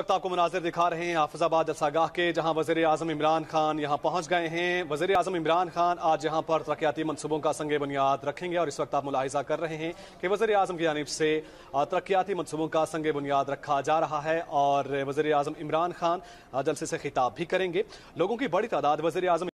वक्त आपको मनाजिर दिखा रहे हैं हाफिजाबाद जलसागाह के जहां वजीर अजम इमरान खान यहां पहुंच गए हैं वजीर अजम इमरान खान आज यहां पर तरक्याती मनसूबों का संग बुनियाद रखेंगे और इस वक्त आप मुलाहिजा कर रहे हैं कि वजीर अजम की जानब से तरक्याती मनसूबों का संग बुनियाद रखा जा रहा है और वजीर अजम इमरान खान जलसे से खिताब भी करेंगे लोगों की बड़ी तादाद वजीर अजम